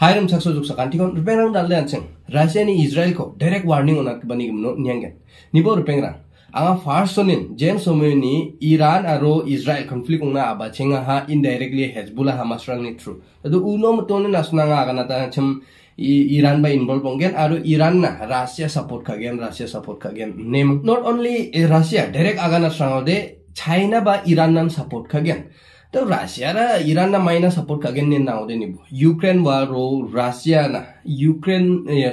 हायरम सक्सो जुक्सा कान्टिकन रुपेंग्रांग दाल्ले आनसें रासियानि इजराइलखौ डाइरेक्ट वार्निं होना बानि नियांगेन निबो रुपेंग्रां आंहा फार्स्ट सनिन जेन समयनि इरान आरो इजराइल कनफ्लिक्ट अंना आबाचें आहा इनडाइरेक्टलि हेजबुला हामास्रांनि थ्रु दु उनो मतोनि नासनाङा आगाना तानसेम ইরান বা ইনভলভ হঙ্গেন আর ইরান না রাশিয়া সাপোর্ট খাগেন রাশিয়া সাপোর্ট খাগেন নেম নট অনলি রাশিয়া ডাইরেক্ট আগানা সাঙাও দে চাইনা বা ইরান নান সাপোর্ট খাগেন તો રાશિયાના ઈરાનના માઇના સપોર્ટ કાગેનને ના ઓદે નિબો યુક્રેન વારો રાશિયાના યુક્રેન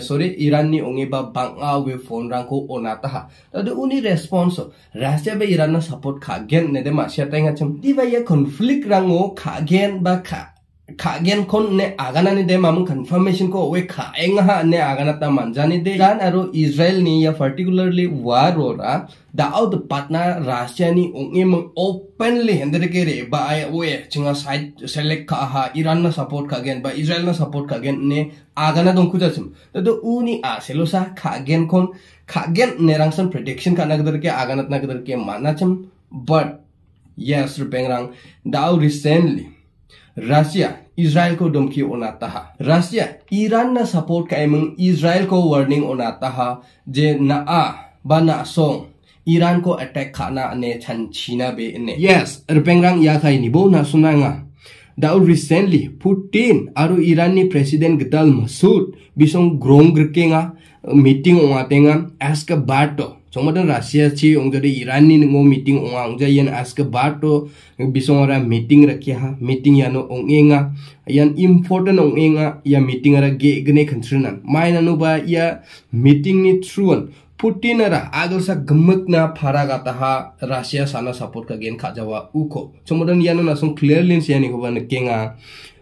સોરી ઈરાનની ઓંગેબા બાંગા વે ફોન રાંકો ઓનાતા તદે ઉની રેસ્પોન્સ રાશિયા બે ઈરાનના સપોર્ટ કાગેન ને દે માશિયા તાંગા ચમ દી બાય કોન્ફ્લિક્ટ રાંગો કાગેન બા ખા खागेन खोन ने आगाना ने दे मामन कंफर्मेशन को वे खाएंग हा ने आगाना ता मंजाने दे जान अरो इजराइल ने या पर्टिकुलरली वार हो रहा दाउद पाटना राष्ट्र ने उन्हें मंग ओपनली हिंदर के रे बाय वे चिंगा साइड सेलेक्ट का हा ईरान ना सपोर्ट का गेन बाय इजराइल ना सपोर्ट का गेन ने आगाना दों कुछ अचम तो तो उनी आसेलो सा खागेन खोन खागेन ने रंगसन प्रेडिक्शन का नगदर के आगाना नगदर के माना चम बट यस रुपेंग रंग दाउ रिसेंटली रशिया इजराइल को धमकी ओना तहा रशिया ईरान न सपोर्ट का एमंग इजराइल को वार्निंग ओना तहा जे न आ बना ना सोंग ईरान को अटैक खाना ने छन छीना बे ने यस रपेंगरांग या खाई निबो न सुनांगा दाउ रिसेंटली पुतिन आरो ईराननि प्रेसिडेंट गदल मसूद बिसों ग्रोंग ग्रंग्रकेङा मीटिंग ओङातेङा एस्क बाटो तो। chi 러시아 치 Iran ni ngo meeting onga ongja yan aske bato bisong ra meeting ra ha meeting ya no ongenga yan important ongenga ya meeting ara ge gne khantrina mai no ba ya meeting ni truan Putinara na para faragata ha Russia sana support ka gen jawa uko chomodan yana na song clearly yani kuba ban kenga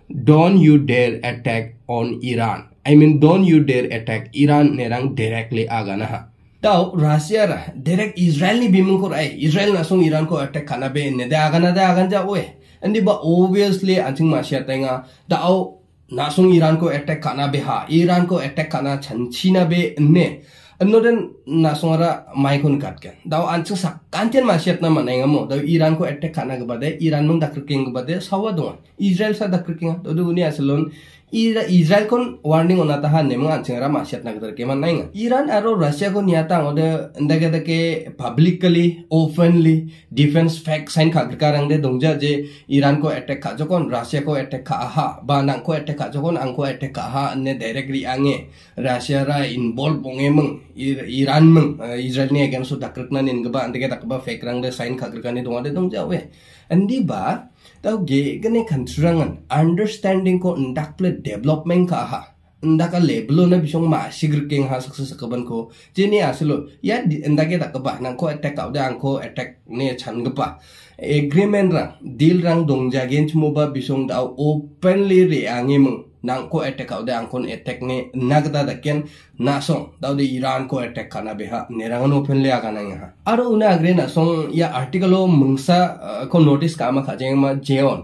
don't you dare attack on Iran I mean don't you dare attack Iran nerang directly agana ha तो Russia direct Israel बीमें को रहा इज्राइल नसों इरान को अटैक खाना बेने दे आगा दे आगन जा ओए एंड बा ओबियसली अंचिंग मासिया तेगा दाओ नासों इरान को अटैक खाना बे हा इरान को अटैक खाना छंछी ना बे ने अन्नो देन नासों रा माइक काट के दाओ अंच सकांचन मासिया ना मनेगा मो दाओ इरान को अटैक खाना के बाद इरान मंग दक्र किंग बाद सवा दो इज्राइल सा दक्र किंग दो दुनिया से लोन Israel kon warning ona tahan ne mengan cengra masyat nak terkeman naing. Iran aro Russia kon nyata ngode ndake ndake publicly openly defense fact sign khagir karang de dongja je Iran ko attack kha jokon Russia ko attack kha ha ba nang ko attack kha jokon ang ko attack kha ha ne directly ange Russia ra involve bonge meng Iran meng Israel ni against dakrak na nin gaba ndake dakba fact rang de sign khagir kane dongade dongja we. Andi ba tau ge gane kan turangan understanding ko ndak ple development ka ha ndak ndaka label na bisong ma sigir keng ha sukses kaban ko jeni asilo ya, ya ndake ta kaba nang ko attack out ang ko attack ne chan gapa agreement rang deal rang dong jagen chmo ba bisong da openly re angi mung nan ko attack awde ankon attack ne nagda dakken nasong dawde iran ko attack kana beha nerang no pen leya kana ha aro una agre nasong ya article o mungsa ko notice kama khaje ma jeon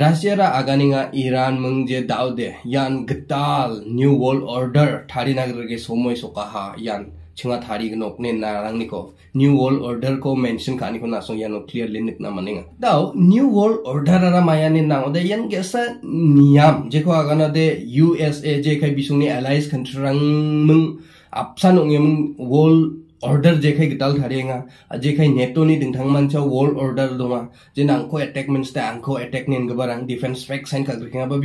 Russia ra aganinga Iran mung je dawde yan gtal new world order thari nagrege somoi sokaha yan छुड़ा थारी गो अपने new world order को mention खाने को नासो यानो क्लियर लिन निकना मनेगा दाओ न्यू वर्ल्ड ऑर्डर रा माया ने नाओ दे यंग ऐसा नियम जेको आगाना दे यूएसए जे कई बिसुनी एलाइज कंट्री रंग मुंग अपसान वर्ल्ड अर्डार जेखाय गदाल थारेङा जेखाय नेटोनि मानसा वर्ल्ड अर्डार दङा जेन आंखौ एटेक मोनस्ता आंखौ एटेक नेनगोबार आं डिफेन्स फैक साइन खाग्रेखेङाबा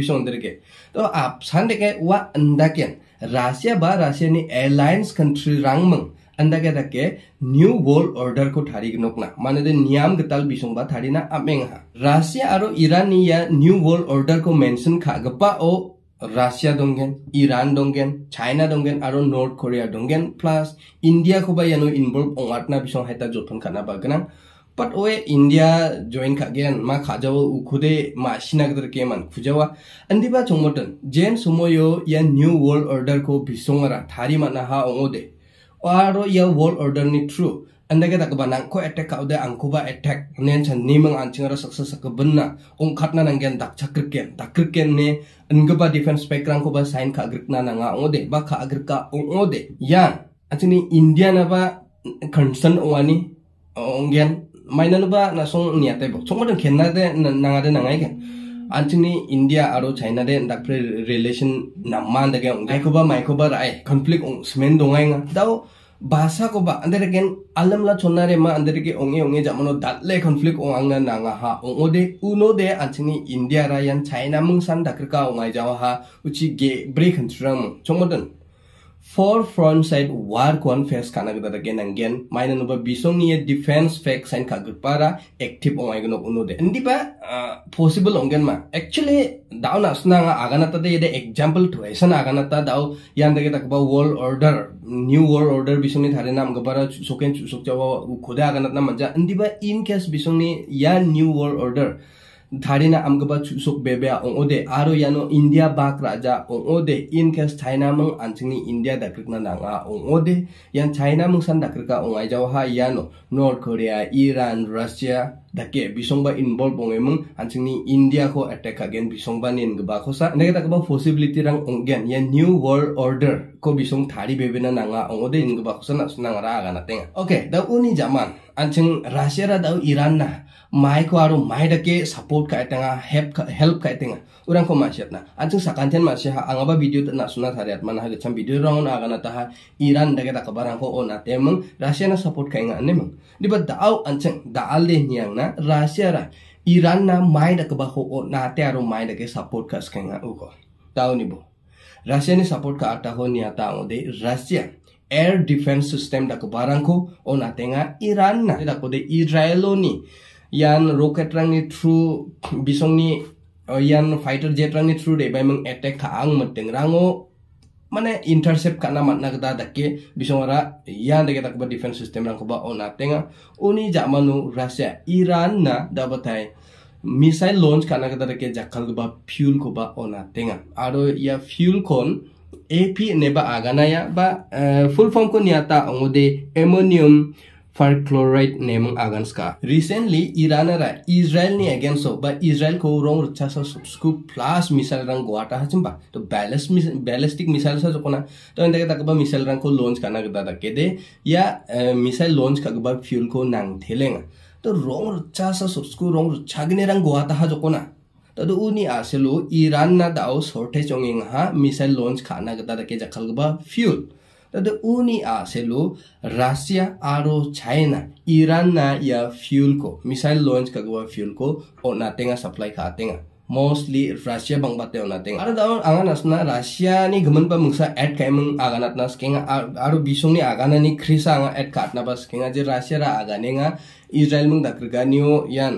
के तो आप सान देखे वा अंदा के रासिया बा कंट्री रंग कान्ट्रि अंदा के दाके न्यू वर्ल्ड अर्डार को थारी नोकना माने दे नियम गताल बिसंबा थारीना अमेंगा रासिया आरो ईरान या न्यू वर्ल्ड अर्डार को मेंशन खागपा ओ ৰাছিয়া ডংগেন ইৰাণ ডংগেন চাইনা ডংগেন আৰু নৰ্থ কোৰিয়া ডংগেন প্লাছ ইণ্ডিয়া খুবাই ইয়ানো ইনভল্ভ অঙাৰ্টনা বিচাৰ হেতা যতন খানা বা গান বাট ওৱে ইণ্ডিয়া জইন খাগেন মা খাজাব উখুদে মা চিনাকে মান খুজাবা আন্দিবা চমতন যেন সময়ও ইয়াৰ নিউ ৱৰ্ল্ড অৰ্ডাৰ কৌ বিচঙৰা থাৰি মানাহা অঙদে আৰু ইয়াৰ ৱৰ্ল্ড অৰ্ডাৰ নি through Anda da kaba bandang ko attack ka udah ang attack nian chan mang an chingara sukses sak benna ong khatna nang gen dak chakrken dak krken ne angaba defense background ko ba sign ka nang nanga ode ba ka ka ong ode yang ni india na ba concern owani onggen mainan ba na song niate bok song ma na de nanga de nangai ken ni india aro china de dak pre relation man de ge ong ai ko ba mai ko ba rai conflict ong smen dongai nga bahasa ko ba andere ken alam la chonna re ma andere ke onge onge jamano datle conflict ongangna nanga ha ongo de uno de anchini india ra yan china mung san dakrika ongai jawa ha uchi ge break hantrang chongmodan four front side work one face kanagada again and again mine number bisong ni defense fake sign kagupara active on igno uno de and diba possible ongen ma actually dao nasna aganata de ede example to esan aganata dao yandage takba world order new world order bisong ni thare nam gupara soken sokchawa khuda aganata manja and diba in case bisong ni ya new world order t a r i n a amgaba chusuk bebea ongode aro yano India bak raja ongode in k a s China mung anchingni India dakrikna nanga ongode yan China mung san dakrika ongai jawha yano North Korea, Iran, Russia dake bisongba involve bonge mung anchingni India ko attack again bisongba nin gba k o s a nege takba possibility rang o n g g a n yan new world order ko bisong t a r i bebena nanga ongode in gba k o s a na sunang ra g a na tenga okay da uni jaman anching Russia ra da Iran na mai ko aro mai dake support ka tenga help ka help ka tenga urang ko masyat na anjing sakantian masih ha angaba video na suna thariat mana ha cham video rong na agana taha iran dake tak barang ko ona temeng rusia na support ka inga meng. di bad dau anjing daal de niang na rusia ra iran na mai dake ba ko na te aro mai dake support ka skenga uko tau ni bo rusia ni support ka ata ho ni ata de rusia air defense system dako barang ko ona tenga iran na dako de israeloni ইয়ান rocket এট্রাংনি through বিশংনি ইয়ান fighter জেট্রাংনি through রেবাই মং attack খা আং মতেন রাঙ্গো মানে ইন্টারসেপ্ট কানা মাতনা গদা দাকে বিশংরা ইয়ান দেগে তাকবা ডিফেন্স সিস্টেম রাঙ্গবা ও নাতেঙ্গা উনি জামানু রাশিয়া ইরান না দাবতাই মিসাইল লঞ্চ কানা গদা দাকে জাকাল গবা ফিউল গবা ও নাতেঙ্গা আর ইয়া ফিউল কোন এপি নেবা আগানায়া বা ফুল ফর্ম কো নিয়াতা অঙ্গদে অ্যামোনিয়াম फर्क्लोराइड नेमंग आगन्स का रिसेंटली ईरान इजराइल ने अगेंस्ट हो बा इजराइल को रोंग रक्षा सा स्कूप प्लस मिसाइल रंग गुआटा हचिम तो तो बा तो बैलेस बैलिस्टिक मिसाइल सा जोकोना तो इन तक बा मिसाइल रंग को लॉन्च करना गदा तक दे या मिसाइल लॉन्च का फ्यूल को नांग थेलेंगा तो रोंग रक्षा सा स्कूप रोंग रक्षा गने रंग गुआटा हा जोकोना तदु तो उनी आसेलो ईरान ना दाओ शॉर्टेज ओंगिंग हा मिसाइल लॉन्च खाना गदा तक जखल फ्यूल तद उनी आसेलो रसिया आरो चाइना ईरान ना या फ्यूल को मिसाइल लॉन्च कगवा फ्यूल को और नातेंगा सप्लाई खातेंगा mostly Rusia bang bate ona teng ada daun angan asna Rusia ni gemen pa mungsa ad kai mung agan atna skenga aro bisung ni agana ni krisa anga ad katna ba skenga je Russia ra agane nga Israel mung dakrganiyo yan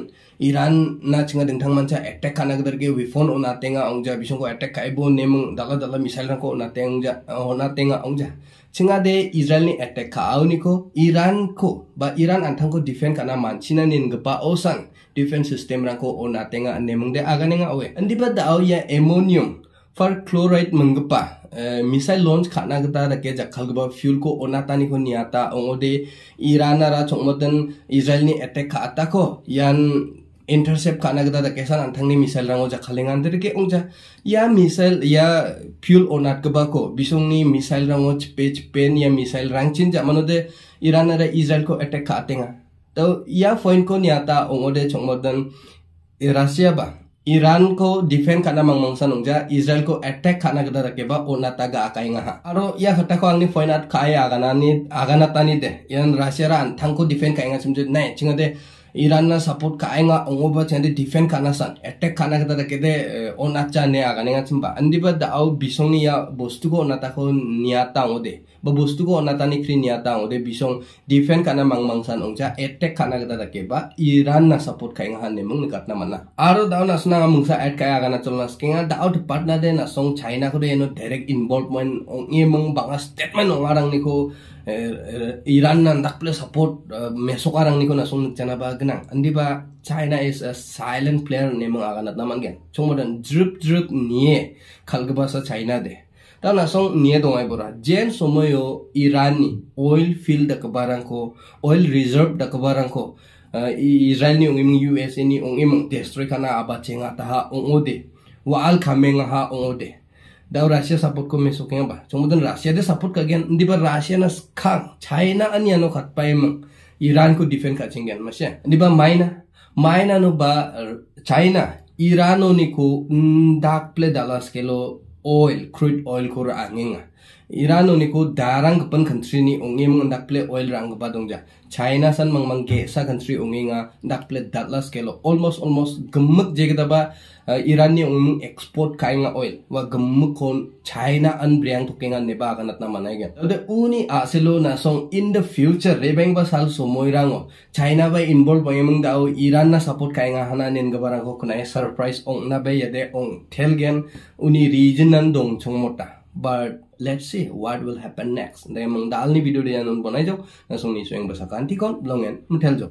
Iran na chinga dengthang mancha attack kana gadar ge weapon ona tenga ongja bisung ko attack kai bo nemung daga dala misal ran ko ona tenga ona tenga ongja de Israel ni attack ka niko Iran ko ba Iran antang ko defend kana manchina nin gpa osan defense system rang ko ona tenga nemengde aganenga awe andi ba da ya ammonium far chloride menggepa eh, missile launch khana gata ke jakhal gba fuel ko ona tani ko niata ongode Iran ara chongmoten Israel ni attack ka atako yan intercept खाना कैसा नाथंगनी मिसाइल रंगों जा खाले गांधे रखे ऊंचा या मिसाइल या फ्यूल और नाटक बाको बिशोंगनी मिसाइल रंगों चपे पेन या मिसाइल रंग चिन जा मनो दे ईरान रे इजराइल को अटैक खाते गा तो या फोइन को नियाता ओंगो दे चोंगोदन रशिया बा ইরান কো ডিফেন্ড কানা মং মংসা নং যা ইসরায়েল কো অ্যাটাক খানা গদা রাখে বা ওনা তা গা আকাই গা আর ইয়া হটা কো আংনি ফয়নাত খায় আগানা নি আগানা তানি দে ইয়ান রাশিয়ারা আন্থাং কো ডিফেন্ড খাই গা সুমজে নাই চিঙ্গা Iran na support ka ainga ongo ba chende defend kana san attack kana kada da kede eh, ona cha ne aga ne ngan chimba andi ba da au bisong ni ya bostu ko ona ta ko niata ngo de ba bostu ko ona ta ni kri niata ngo de bisong defend kana mang mang san ong cha attack kana kita da keba Iran na support ka ainga han ne mung ni kat na mana aro da na sna mung sa add ka aga na chol na skinga da out partner de na song china ko de eno direct involvement ong ye mung banga statement ong arang ni ko eh, eh, Iran na tak pula support mesok arang niko ko na chana andi andiba China is a silent player nemang aganat naman gen chongmodan drip drip nie khalgba sa China de na song nie ai bora jen somoyo Iran ni oil field da kabarang ko oil reserve da kabarang ko Iran ni ongim US ni ongim destroy kana abachenga taha ongode waal khamenga ha ongode दाउ Russia support को मेसो के बा चोमदन de दे support का गेन दिबा रासिया ना खां China अनियानो खत पाइम Iran ku defend kacengan masya. Ini bang maina, maina no ba China, Iran no niku dark play dalas kelo oil, crude oil kur angin nggak. Iran uniku darang pan country ni ungi mang dakple oil rang ba dongja. China san mang mang ge sa country ungi nga dakple Dallas kelo almost almost gemuk je kita ba Iran ni ungi export kai nga oil wa gemuk kon China an briang to kenga neba kanat na manai gen. Ode uni aselo na song in the future rebeng ba sal somoi rango. China ba involve ba mang dao Iran na support kai nga hana nen ga barang ko kunai surprise ong na ba yade ong thelgen uni region nan dong chongmota. But let's see what will happen next দে মোক দালনি ভিডিঅ' ডিজাইন বনাই যাওক চুনি চুৱেং বচা কান্তি কণ long and মিঠেল যাওক